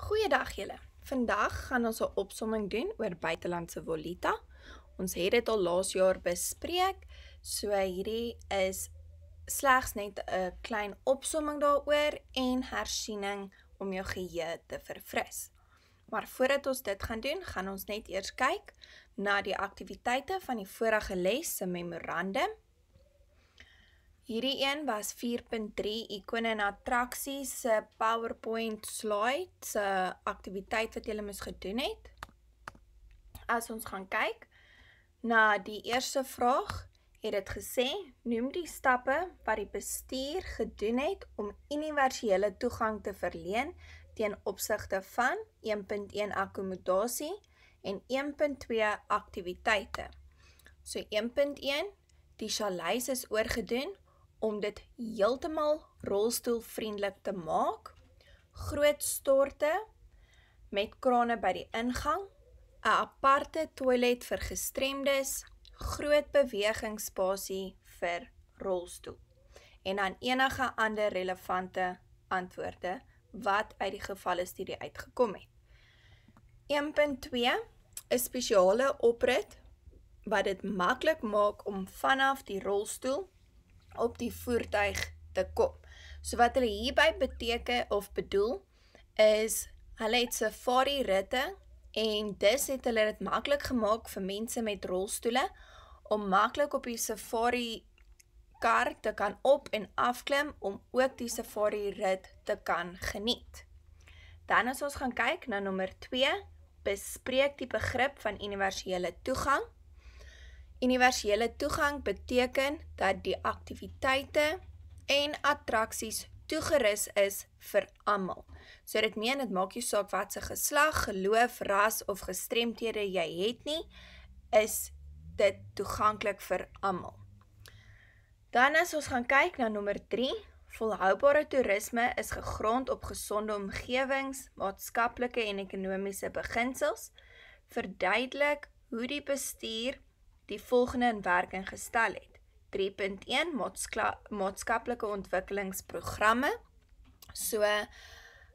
Goeiedag julle. Vandag gaan ons 'n opsomming doen oor buitelandse valuta. Ons het dit al laas jaar bespreek, so hierdie is slegs net 'n klein opsomming daaroor en hersiening om jou geheue te verfris. Maar voordat ons dit gaan doen, gaan ons net eers kyk na die aktiwiteite van die vorige les se memorandum Hierdie een was 4.3 ikone en attraksies se PowerPoint slide se aktiwiteit wat julle mos gedoen het. As ons gaan kyk na die eerste vraag, het dit gesê: "Noem die stappe wat die bestuur gedoen het om universele toegang te verleen teen opsigte van 1.1 akkommodasie en 1.2 aktiwiteite." So 1.1 Die chalet is oorgedoen om dit heeltemal rolstoelvriendelik te maak. Groot storte met krane by die ingang, 'n aparte toilet vir gestremdes, groot bewegingsspasie vir rolstoel en dan enige ander relevante antwoorde wat uit die gevalle studie uitgekom het. 1.2 'n spesiale oprit wat dit maklik maak om vanaf die rolstoel op die voertuig te kom. So wat hulle hierby beteken of bedoel is hulle het safari ritte en dis het hulle dit maklik gemaak vir mense met rolstoele om maklik op die safari kar te kan op en afklim om ook die safari rit te kan geniet. Dan as ons gaan kyk na nommer 2, bespreek die begrip van universele toegang. Universele toegang beteken dat die aktiwiteite en attraksies toegerus is vir almal. So dit meen dit maak nie saak wat se geslag, geloof, ras of gestremthede jy het nie, is dit toeganklik vir almal. Dan as ons gaan kyk na nommer 3, volhoubare toerisme is gegrond op gesonde omgewings, maatskaplike en ekonomiese beginsels, verduidelik hoe die bestuur die volgende in werking gestel het. 3.1 maatskaplike ontwikkelingsprogramme. So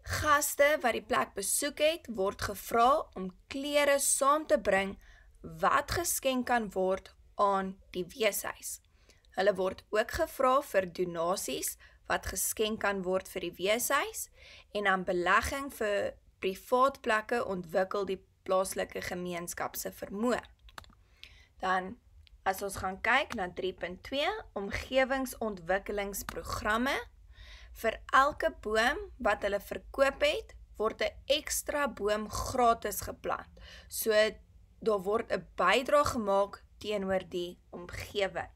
gaste wat die plek besoek het, word gevra om klere saam te bring wat geskenk kan word aan die weeshuis. Hulle word ook gevra vir donasies wat geskenk kan word vir die weeshuis en aan belegging vir privaat plekke ontwikkel die plaaslike gemeenskap se vermoë. 3.2 Dan as ons gaan kyk na 3.2 omgewingsontwikkelingsprogramme vir elke boom wat hulle verkoop het, word 'n ekstra boom gratis geplant. So daar word 'n bydra gemaak teenoor die omgewing.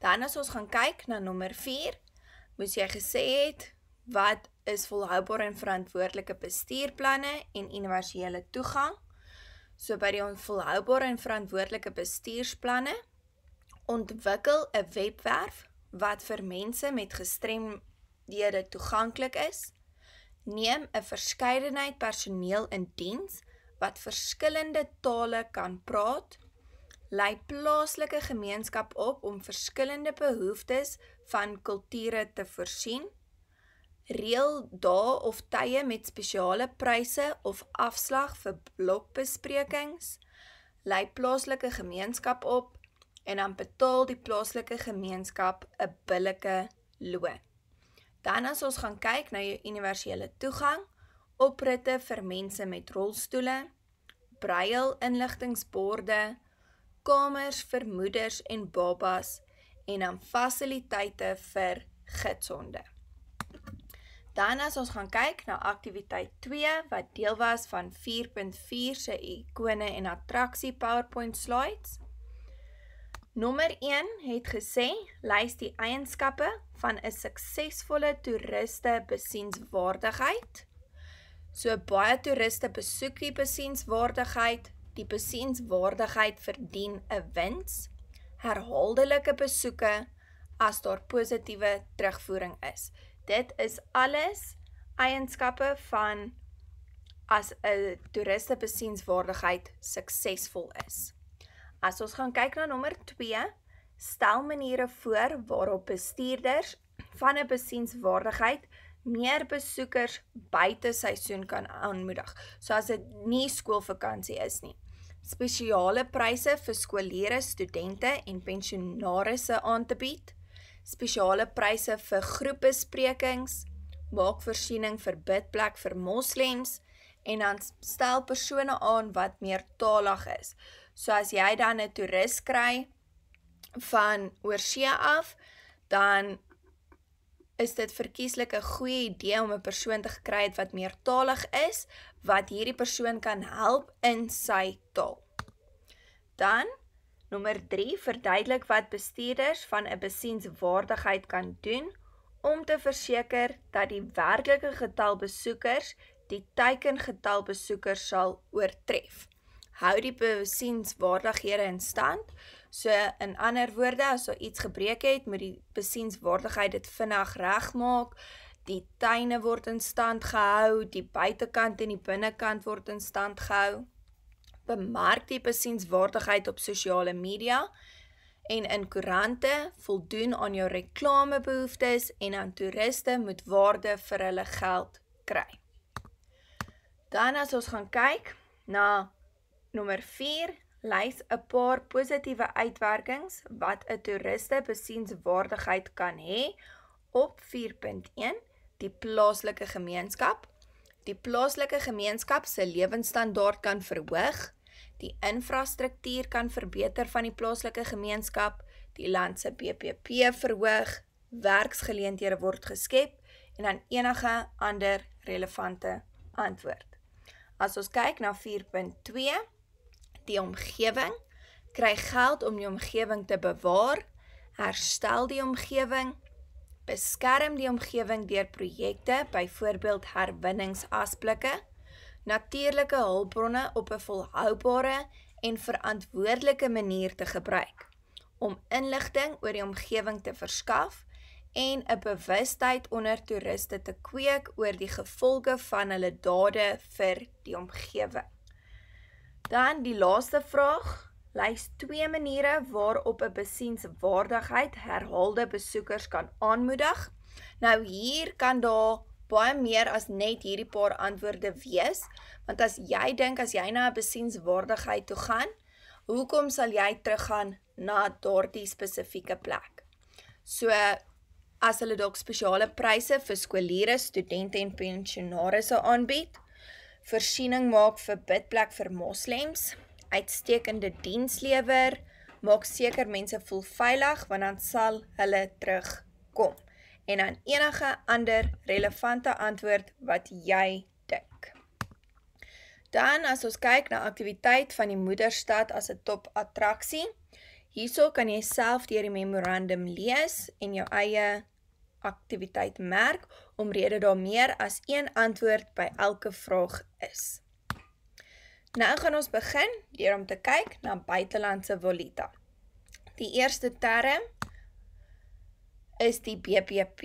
Dan as ons gaan kyk na nommer 4, moes jy gesê het wat is volhoubare en verantwoordelike bestuurplanne en universele toegang? so by die onvolhoubare en verantwoordelike bestuursplanne ontwikkel 'n webwerf wat vir mense met gestremdhede toeganklik is neem 'n verskeidenheid personeel in diens wat verskillende tale kan praat lei plaaslike gemeenskap op om verskillende behoeftes van kulture te voorsien reël dae of tye met spesiale pryse of afslag vir blokbesprekings. Lei plaaslike gemeenskap op en dan betaal die plaaslike gemeenskap 'n billike loon. Dan as ons gaan kyk na jou universele toegang, opritte vir mense met rolstoele, braille inligtingsborde, kamers vir moeders en babas en dan fasiliteite vir gidsonde. Dan as ons gaan kyk na aktiwiteit 2 wat deel was van 4.4 se ikone en attraksie PowerPoint slides. Nommer 1 het gesê: "Lys die eienskappe van 'n suksesvolle toeriste besienswaardigheid." So baie toeriste besoek die besienswaardigheid. Die besienswaardigheid verdien 'n wins. Herhaaldelike besoeke as daar positiewe terugvoering is. Dit is alles eienskappe van as 'n toeriste besienswaardigheid suksesvol is. As ons gaan kyk na nommer 2, stel maniere voor waarop bestuurders van 'n besienswaardigheid meer besoekers buite seisoen kan aanmoedig, soos dit nie skoolvakansie is nie. Spesiale pryse vir skoolleerders, studente en pensionaars aan te bied spesiale pryse vir groepbesprekings, maak voorsiening vir bidplek vir moslems en dan stel persone aan wat meer talig is. So as jy dan 'n toerist kry van oorsee af, dan is dit verkieslik 'n goeie idee om 'n persoon te kry wat meer talig is wat hierdie persoon kan help in sy taal. Dan Nommer 3 verduidelik wat bestuurders van 'n besienswaardigheid kan doen om te verseker dat die werklike getal besoekers die teikengetal besoekers sal oortref. Hou die besienswaardighede in stand. So in ander woorde, as so iets gebreek het, moet die besienswaardigheid dit vinnig regmaak. Die tuine word in stand gehou, die buitekant en die binnekant word in stand gehou bemark die besienswaardigheid op sosiale media en in koerante voldoen aan jou reklamebehoeftes en aan toeriste moet waarde vir hulle geld kry. Dan as ons gaan kyk na nommer 4, lys 'n paar positiewe uitwerkings wat 'n toeriste besienswaardigheid kan hê op 4.1 die plaaslike gemeenskap. Die plaaslike gemeenskap se lewenstandaard kan verhoog die infrastruktuur kan verbeter van die plaaslike gemeenskap, die land se BBP verhoog, werksgeleenthede word geskep en dan enige ander relevante antwoord. As ons kyk na 4.2, die omgewing kry geld om die omgewing te bewaar, herstel die omgewing, beskerm die omgewing deur projekte, byvoorbeeld herwinningsasblikke. 4.3 natuurlike hulpbronne op 'n volhoubare en verantwoordelike manier te gebruik om inligting oor die omgewing te verskaf en 'n bewustheid onder toeriste te kweek oor die gevolge van hulle dade vir die omgewing. Dan die laaste vraag, lys twee maniere waarop 'n besienswaardigheid herhaalde besoekers kan aanmoedig. Nou hier kan daar baie meer as net hierdie paar antwoorde wees, want as jy dink as jy na 'n besienswaardigheid toe gaan, hoekom sal jy teruggaan na daardie spesifieke plek? So as hulle dalk spesiale pryse vir skooliere, studente en pensionaarsse aanbied, voorsiening maak vir bidplek vir moslems, uitstekende diens lewer, maak seker mense voel veilig want dan sal hulle terugkom en aan enige ander relevante antwoord wat jy dink. Dan as ons kyk na aktiwiteit van die moederstad as 'n top attraksie, hierso kan jy self deur die memorandum lees en jou eie aktiwiteit merk omrede daar meer as een antwoord by elke vraag is. Nou gaan ons begin deur om te kyk na buitelandse valuta. Die eerste term is die BBP.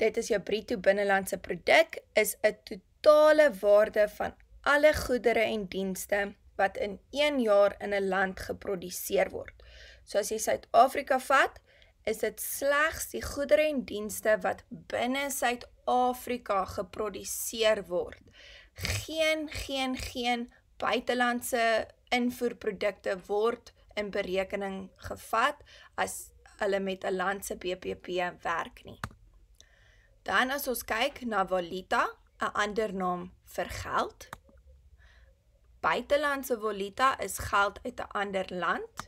Dit is jou bruto binnelandse produk is 'n totale waarde van alle goedere en dienste wat in 1 jaar in 'n land geproduseer word. So as jy Suid-Afrika vat, is dit slegs die goedere en dienste wat binne Suid-Afrika geproduseer word. Geen geen geen buitelandse invoerprodukte word in berekening gevat as hulle met 'n land se BBP werk nie. Dan as ons kyk na valuta, 'n ander naam vir geld. Buitelandse valuta is geld uit 'n ander land.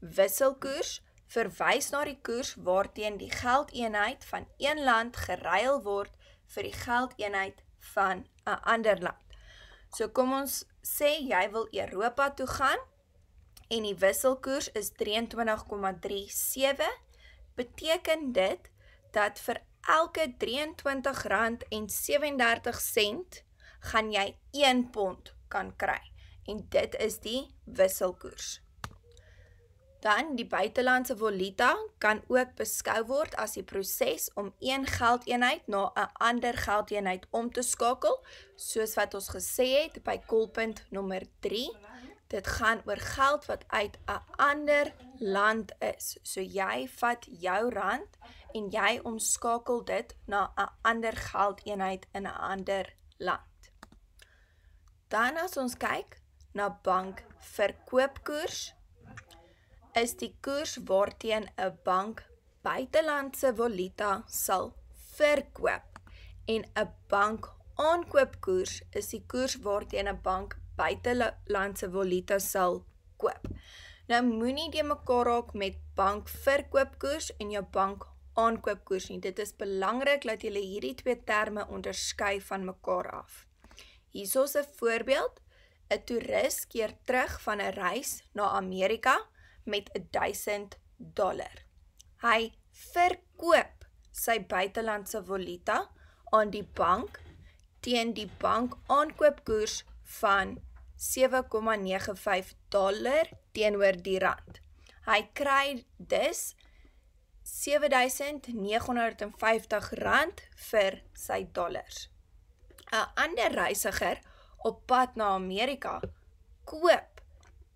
Wisselkoers verwys na die koers waarteen die geldeenheid van een land geruil word vir die geldeenheid van 'n ander land. So kom ons sê jy wil Europa toe gaan en die wisselkoers is 23,37 beteken dit dat vir elke R23,37 gaan jy 1 pond kan kry en dit is die wisselkoers. Dan die buitelandse valuta kan ook beskou word as die proses om een geldeenheid na 'n ander geldeenheid om te skakel, soos wat ons gesê het by kolpunt nommer Dit gaan oor geld wat uit 'n ander land is. So jy vat jou rand en jy omskakel dit na 'n ander geldeenheid in 'n ander land. Dan as ons kyk na bankverkoopkoers is die koers waarteen 'n bank buitelandse valuta sal verkoop en 'n bank aankoopkoers is die koers waarteen 'n bank buitelandse valuta sal koop. Nou moenie dit mekaar raak met bank verkoopkoers en jou bank aankoopkoers nie. Dit is belangrik dat jy hierdie twee terme onderskei van mekaar af. Hierso's 'n voorbeeld: 'n toerus keer terug van 'n reis na Amerika met 1000 dollar. Hy verkoop sy buitelandse valuta aan die bank teen die bank aankoopkoers van 1000 7,95 dollar teenoor die rand. Hy kry dus 7950 rand vir sy dollars. 'n Ander reisiger op pad na Amerika koop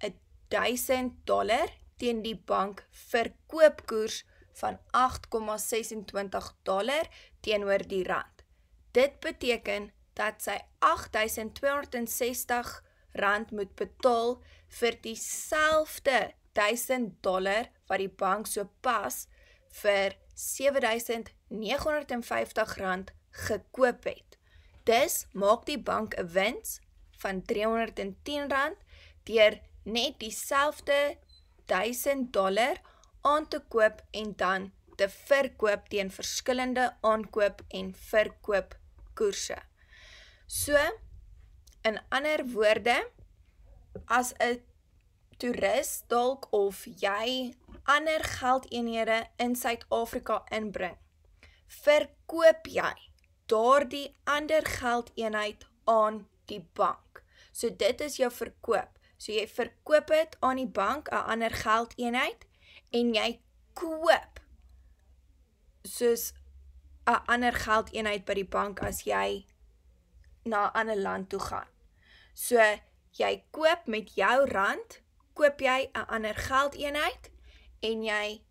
'n 1000 dollar teen die bank verkoopkoers van 8,26 dollar teenoor die rand. Dit beteken dat sy 8260 R1000 moet betaal vir dieselfde 1000 dollar wat die bank sopas vir 7950 rand gekoop het. Dis maak die bank 'n wins van 310 rand deur net dieselfde 1000 dollar aan te koop en dan te verkoop teen verskillende aankoop en verkoop koerse. So, in ander woorde as 'n toeris dalk of jy ander geldeenhede in Suid-Afrika inbring verkoop jy daardie ander geldeenheid aan die bank so dit is jou verkoop so jy verkoop dit aan die bank 'n ander geldeenheid en jy koop soos 'n ander geldeenheid by die bank as jy na 'n ander land toe gaan So jy koop met jou rand, koop jy 'n ander geldeenheid en jy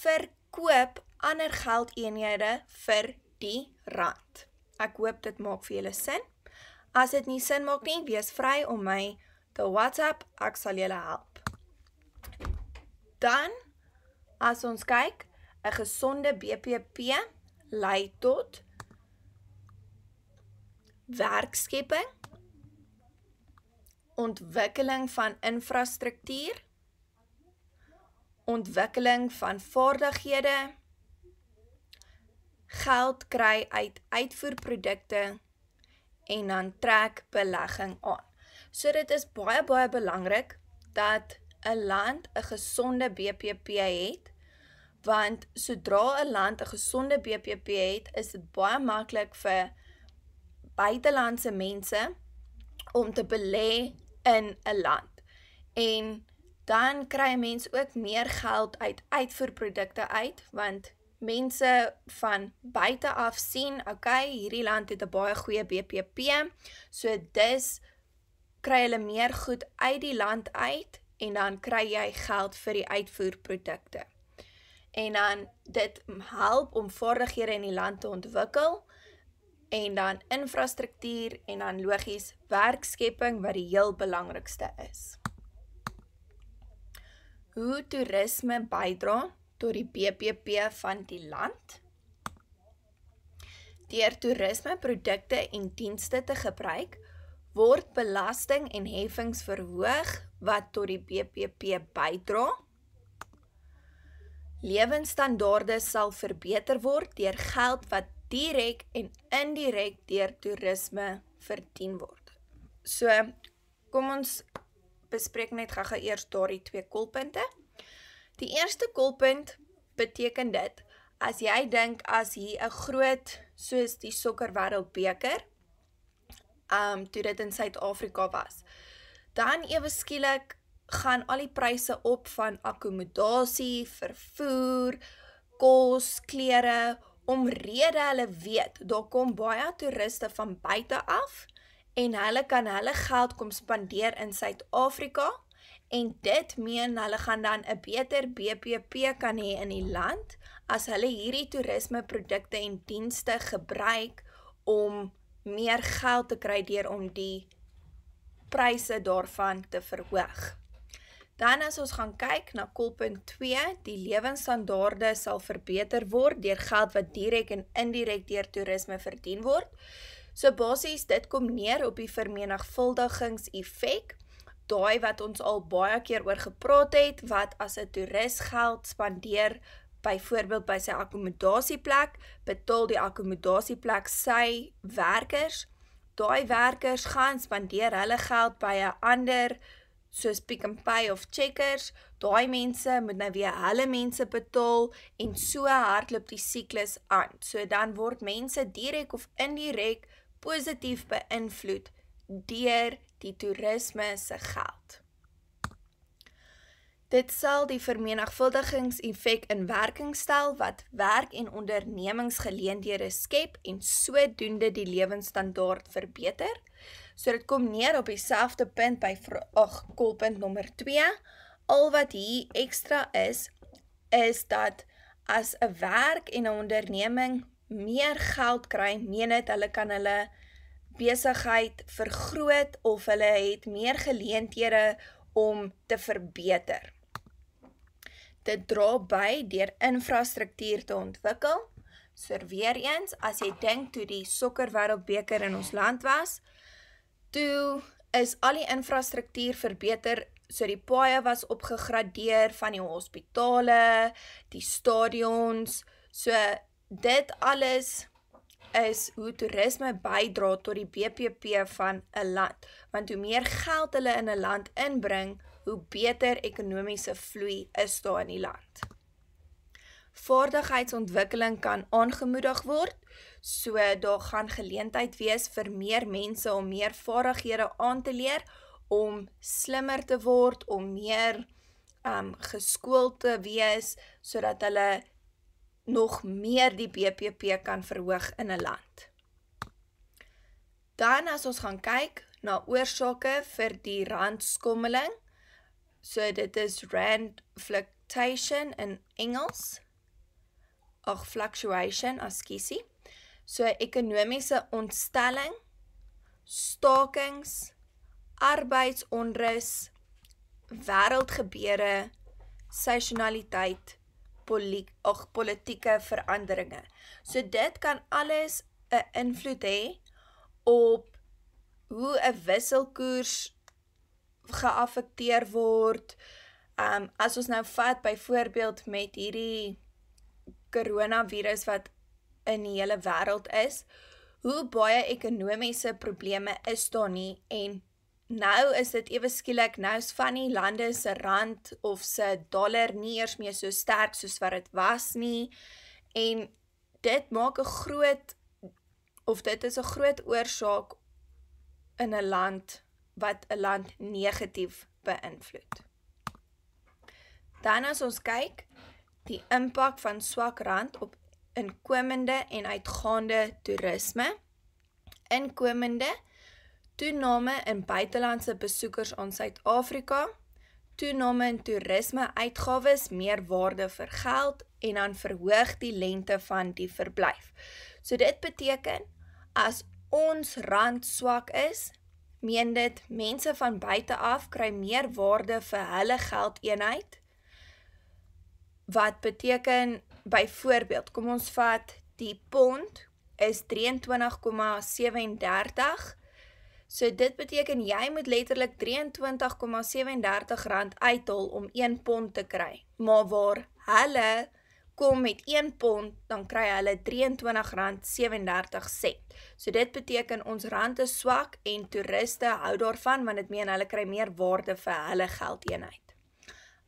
verkoop ander geldeenhede vir die rand. Ek hoop dit maak vir julle sin. As dit nie sin maak nie, wees vry om my te WhatsApp, ek sal julle help. Dan as ons kyk, 'n gesonde BPP lei tot werkskepping ontwikkeling van infrastruktuur, ontwikkeling van vaardighede, geld kry uit uitvoerprodukte en dan trek belegging aan. So dit is baie baie belangrik dat 'n land 'n gesonde BBP het want sodra 'n land 'n gesonde BBP het, is dit baie maklik vir buitelandse mense om te belê in 'n land. En dan kry 'n mens ook meer geld uit uitvoerprodukte uit want mense van buite af sien, okay, hierdie land het 'n baie goeie BBP. So dis kry hulle meer goed uit die land uit en dan kry jy geld vir die uitvoerprodukte. En dan dit help om vaardighede in die land te ontwikkel en dan infrastruktuur en dan logies werkskepping wat die heel belangrikste is. Hoe toerisme bydra tot die BBP van die land? Deur toerismeprodukte en dienste te gebruik, word belasting en heffings verhoog wat tot die BBP bydra. Lewenstandaarde sal verbeter word deur geld wat direk en indirek deur toerisme verdien word. So kom ons bespreek net gou-gou eers daardie twee kolpunte. Die eerste kolpunt beteken dit as jy dink as hier 'n groot soos die sokkerwêreldbeker um toe dit in Suid-Afrika was. Dan ewe skielik gaan al die pryse op van akkommodasie, vervoer, kos, klere, omrede hulle weet daar kom baie toeriste van buite af en hulle kan hulle geld kom spandeer in Suid-Afrika en dit meen hulle gaan dan 'n beter BBP kan hê in die land as hulle hierdie toerisme produkte en dienste gebruik om meer geld te kry deur om die pryse daarvan te verhoog. Dan as ons gaan kyk na kolpunt 2, die lewensstandaarde sal verbeter word deur geld wat direk en indirek deur toerisme verdien word. So basies dit kom neer op die vermenigvuldigingseffek, daai wat ons al baie keer oor gepraat het wat as 'n toerist geld spandeer byvoorbeeld by sy akkommodasieplek, betaal die akkommodasieplek sy werkers, daai werkers gaan spandeer hulle geld by 'n ander soos Pick n Pay of Checkers, daai mense moet nou weer hulle mense betaal en so hardloop die siklus aan. So dan word mense direk of indirek positief beïnvloed deur die toerisme se geld. Dit sal die vermenigvuldigingseffek in werking stel wat werk en ondernemingsgeleenthede skep en sodoende die lewensstandaard verbeter. So dit kom neer op dieselfde punt by ag kolpunt nommer 2. Al wat hier ekstra is is dat as 'n werk en 'n onderneming meer geld kry, meen dit hulle kan hulle besigheid vergroot of hulle het meer geleenthede om te verbeter. Dit dra by deur infrastruktuur te ontwikkel. Serweer eens as jy dink toe die sokker wêreldbeker in ons land was, toe is al die infrastruktuur verbeter. So die paaie was opgegradeer van die hospitale, die stadions. So dit alles is hoe toerisme bydra tot die BBP van 'n land. Want hoe meer geld hulle in 'n land inbring, hoe beter ekonomiese vloei is daar in die land. Vaardigheidsontwikkeling kan aangemoedig word. So daar gaan geleentheid wees vir meer mense om meer vaardighede aan te leer om slimmer te word, om meer um ehm, geskoold te wees sodat hulle nog meer die BBP kan verhoog in 'n land. Dan as ons gaan kyk na oorsake vir die randskommeling. So dit is rand fluctuation in Engels. Ag fluctuation, ekskuusie so ekonomiese ontstelling, stakings, arbeidsonrus, wêreldgebeure, seisonaliteit, politiek, politieke veranderinge. So dit kan alles 'n invloed hê op hoe 'n wisselkoers geaffekteer word. Ehm um, as ons nou vat byvoorbeeld met hierdie koronavirus wat in die hele wêreld is. Hoe baie ekonomiese probleme is daar nie en nou is dit ewe skielik nous van die lande se rand of se dollar nie eers meer so sterk soos wat dit was nie en dit maak 'n groot of dit is 'n groot oorsaak in 'n land wat 'n land negatief beïnvloed. Dan as ons kyk die impak van swak rand op inkomende en uitgaande toerisme, inkomende toename in buitelandse besoekers aan Suid-Afrika, toename in toerisme uitgawes, meer waarde vir geld en dan verhoog die lengte van die verblyf. So dit beteken as ons rand swak is, meen dit mense van buite af kry meer waarde vir hulle geldeenheid wat beteken byvoorbeeld, kom ons vat die pond is 23,37. So dit beteken jy moet letterlik 23,37 rand uithaal om 1 pond te kry. Maar waar hulle kom met 1 pond, dan kry hulle R23,37. So dit beteken ons rand is swak en toeriste hou daarvan want dit meen hulle kry meer waarde vir hulle geldeenheid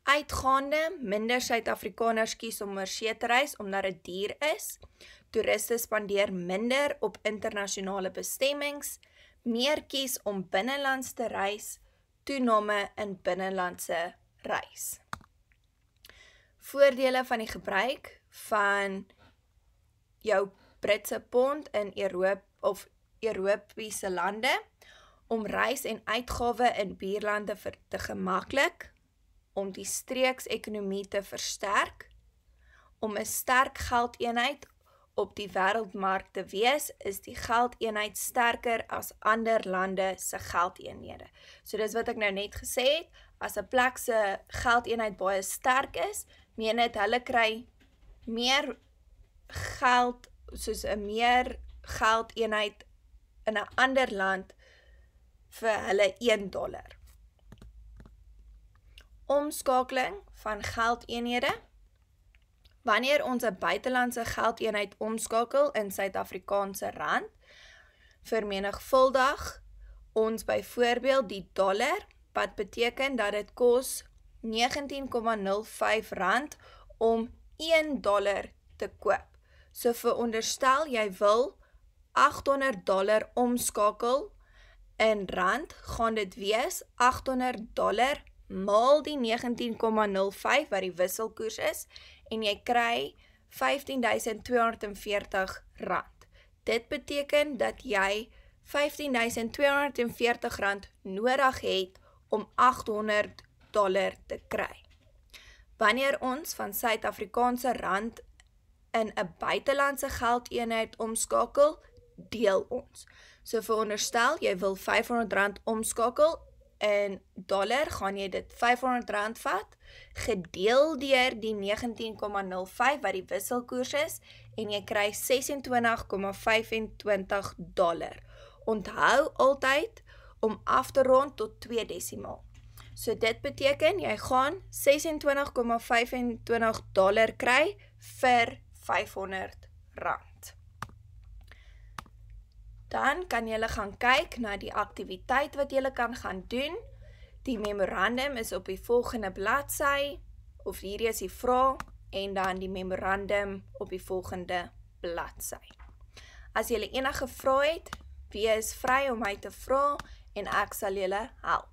uitgaande minder Suid-Afrikaners kies om oor see te reis omdat dit duur is. Toeriste spandeer minder op internasionale bestemmings, meer kies om binneland te reis, toename in binnelandse reis. Voordele van die gebruik van jou Britse pond in Europa of Europese lande om reis en uitgawe in buurlande vir te gemaklik om die streeksekonomie te versterk om 'n sterk geldeenheid op die wêreldmark te wees is die geldeenheid sterker as ander lande se geldeenhede. So dis wat ek nou net gesê het, as 'n plek se geldeenheid baie sterk is, meen dit hulle kry meer geld soos 'n meer geldeenheid in 'n ander land vir hulle 1 dollar omskakeling van geldeenhede. Wanneer ons 'n buitelandse geldeenheid omskakel in Suid-Afrikaanse rand, vermenigvuldig ons byvoorbeeld die dollar, wat beteken dat dit kos 19,05 rand om 1 dollar te koop. So veronderstel jy wil 800 dollar omskakel in rand, gaan dit wees 800 dollar maal die 19,05 wat die wisselkoers is en jy kry 15240 rand. Dit beteken dat jy 15240 rand nodig het om 800 dollar te kry. Wanneer ons van Suid-Afrikaanse rand in 'n buitelandse geldeenheid omskakel, deel ons. So veronderstel jy wil 500 rand omskakel in dollar gaan jy dit R500 vat gedeel deur die 19,05 wat die wisselkoers is en jy kry 26,25 dollar. Onthou altyd om af te rond tot 2 desimaal. So dit beteken jy gaan 26,25 dollar kry vir R500. Dan kan jy gaan kyk na die aktiwiteit wat jy kan gaan doen. Die memorandum is op die volgende bladsy of hierdie is die vrae en dan die memorandum op die volgende bladsy. As jy enige vrae het, wees vry om my te vra en ek sal julle help.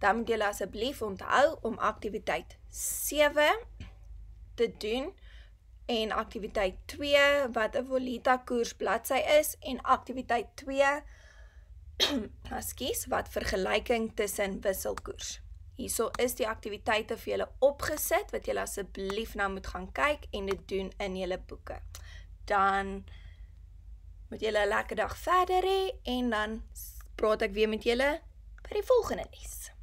Dan moet julle asseblief onthou om aktiwiteit 7 te doen en aktiwiteit 2 wat 'n Volita koers bladsy is en aktiwiteit 2 skus wat vergelyking tussen wisselkoers. Hierso is die aktiwiteite vir julle opgesit wat julle asseblief nou moet gaan kyk en dit doen in julle boeke. Dan moet julle 'n lekker dag verder hê en dan praat ek weer met julle by die volgende lesie.